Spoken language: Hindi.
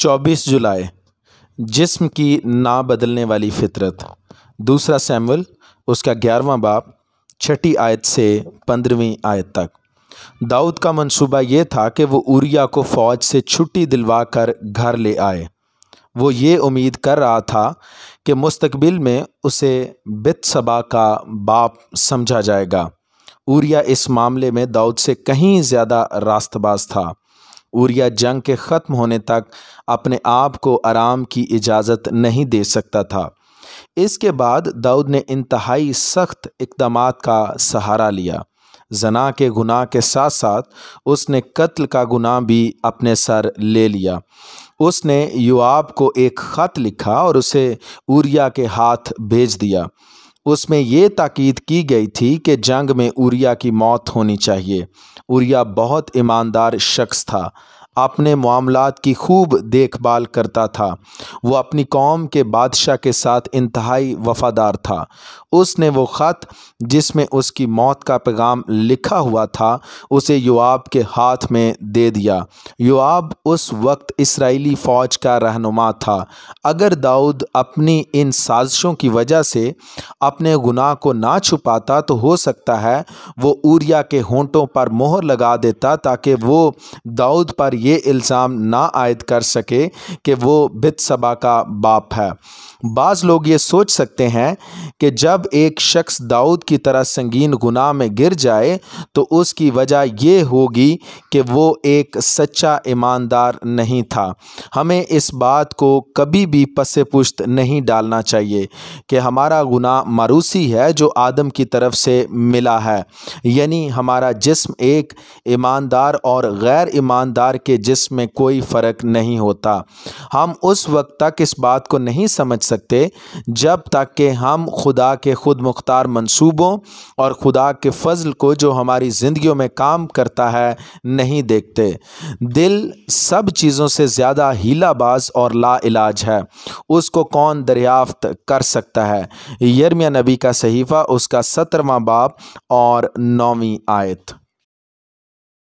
चौबीस जुलाई जिस्म की ना बदलने वाली फितरत दूसरा सैमुल उसका ग्यारहवा बाप छठी आयत से पंद्रहवीं आयत तक दाऊद का मंसूबा ये था कि वो उरिया को फ़ौज से छुट्टी दिलवा कर घर ले आए वो ये उम्मीद कर रहा था कि मुस्तकबिल में उसे बित सबा का बाप समझा जाएगा उरिया इस मामले में दाऊद से कहीं ज़्यादा रास्तबाज था उरिया जंग के ख़त्म होने तक अपने आप को आराम की इजाज़त नहीं दे सकता था इसके बाद दाऊद ने इंतहाई सख्त इकदाम का सहारा लिया जना के गुनाह के साथ साथ उसने कत्ल का गुनाह भी अपने सर ले लिया उसने युवाब को एक ख़त लिखा और उसे उरिया के हाथ भेज दिया उसमें यह ताकीद की गई थी कि जंग में उरिया की मौत होनी चाहिए उरिया बहुत ईमानदार शख्स था अपने मामला की खूब देखभाल करता था वो अपनी कौम के बादशाह के साथ इंतहाई वफ़ादार था उसने वो ख़त जिसमें उसकी मौत का पैगाम लिखा हुआ था उसे युआब के हाथ में दे दिया युआब उस वक्त इसराइली फ़ौज का रहनुमा था अगर दाऊद अपनी इन साजिशों की वजह से अपने गुनाह को ना छुपाता तो हो सकता है वो ऊरिया के होंटों पर मोहर लगा देता ताकि वो दाऊद पर ये इल्ज़ाम ना आयद कर सके कि वो बित सबा का बाप है बाज़ लोग ये सोच सकते हैं कि जब एक शख्स दाऊद की तरह संगीन गुनाह में गिर जाए तो उसकी वजह यह होगी कि वो एक सच्चा ईमानदार नहीं था हमें इस बात को कभी भी पसे पुश्त नहीं डालना चाहिए कि हमारा गुनाह मारूसी है जो आदम की तरफ से मिला है यानी हमारा जिस्म एक ईमानदार और गैर ईमानदार के जिसमें कोई फ़र्क नहीं होता हम उस वक्त तक इस बात को नहीं समझ सकते जब तक कि हम खुदा के खुद मुख्तार मंसूबों और खुदा के फजल को जो हमारी ज़िंदगियों में काम करता है नहीं देखते दिल सब चीज़ों से ज़्यादा हीलाबाज और लाइलाज है उसको कौन दरियाफ्त कर सकता है यरमिया नबी का सहीफ़ा उसका सत्रवा बाप और नौवीं आयत